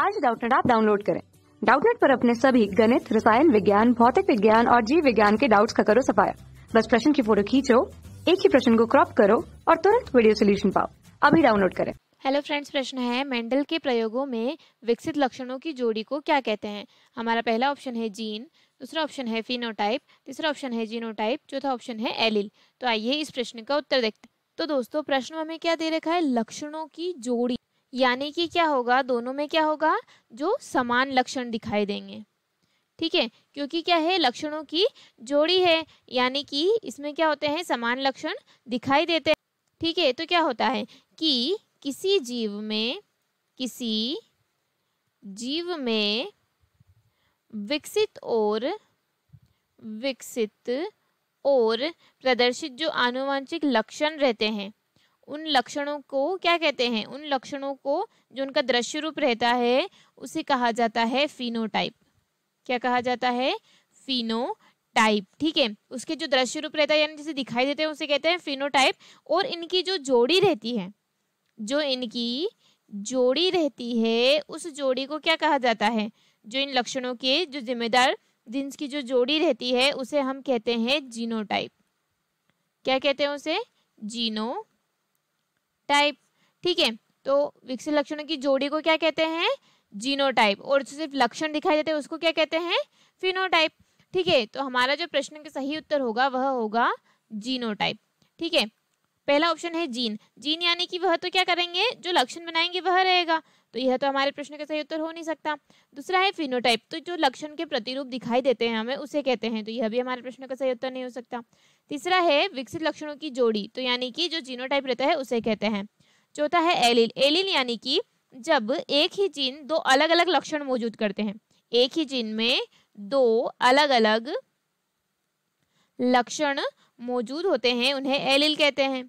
आज डाउटनेट आप डाउनलोड करें डाउटनेट पर अपने सभी गणित रसायन विज्ञान भौतिक विज्ञान और जीव विज्ञान के डाउट्स का करो सफाया बस प्रश्न की फोटो खींचो एक ही प्रश्न को क्रॉप करो और तुरंत वीडियो सोल्यूशन पाओ अभी डाउनलोड करें हेलो फ्रेंड्स प्रश्न है मेंडल के प्रयोगों में विकसित लक्षणों की जोड़ी को क्या कहते हैं हमारा पहला ऑप्शन है जीन दूसरा ऑप्शन है फिनोटाइप तीसरा ऑप्शन है जीनोटाइप चौथा ऑप्शन है एलिल तो आइए इस प्रश्न का उत्तर देखते तो दोस्तों प्रश्न हमें क्या दे रखा है लक्षणों की जोड़ी यानी कि क्या होगा दोनों में क्या होगा जो समान लक्षण दिखाई देंगे ठीक है क्योंकि क्या है लक्षणों की जोड़ी है यानी कि इसमें क्या होते हैं समान लक्षण दिखाई देते हैं ठीक है तो क्या होता है कि किसी जीव में किसी जीव में विकसित और विकसित और प्रदर्शित जो आनुवांशिक लक्षण रहते हैं उन लक्षणों को क्या कहते हैं उन लक्षणों को जो उनका दृश्य रूप रहता है उसे कहा जाता है फिनोटाइप क्या कहा जाता है फिनोटाइप ठीक है उसके जो दृश्य रूप रहता है यानी जिसे दिखाई देते हैं उसे कहते हैं फिनोटाइप और इनकी जो जोड़ी रहती है जो इनकी जोड़ी रहती है उस जोड़ी को क्या कहा जाता है जो इन लक्षणों के जो जिम्मेदार जिनकी जो जोड़ी रहती है उसे हम कहते हैं जीनोटाइप क्या कहते हैं उसे जीनो टाइप ठीक है तो विकसित लक्षणों की जोड़ी को क्या कहते हैं जीनोटाइप और जो सिर्फ लक्षण दिखाई देते हैं उसको क्या कहते हैं फिनोटाइप ठीक है तो हमारा जो प्रश्न का सही उत्तर होगा वह होगा जीनोटाइप ठीक है पहला ऑप्शन है जीन जीन यानी कि वह तो क्या करेंगे जो लक्षण बनाएंगे वह रहेगा तो यह तो हमारे प्रश्न का सही उत्तर हो नहीं सकता दूसरा है फिनोटाइप तो जो लक्षण के प्रतिरूप दिखाई देते हैं हमें उसे कहते हैं तो यह भी हमारे प्रश्न का सही उत्तर नहीं हो सकता तीसरा है विकसित लक्षणों की जोड़ी तो यानी कि जो जीनोटाइप रहता है उसे कहते हैं चौथा है एलिल एलिल यानी कि जब एक ही जीन दो अलग अलग लक्षण मौजूद करते हैं एक ही जीन में दो अलग अलग लक्षण मौजूद होते हैं उन्हें एलिल कहते हैं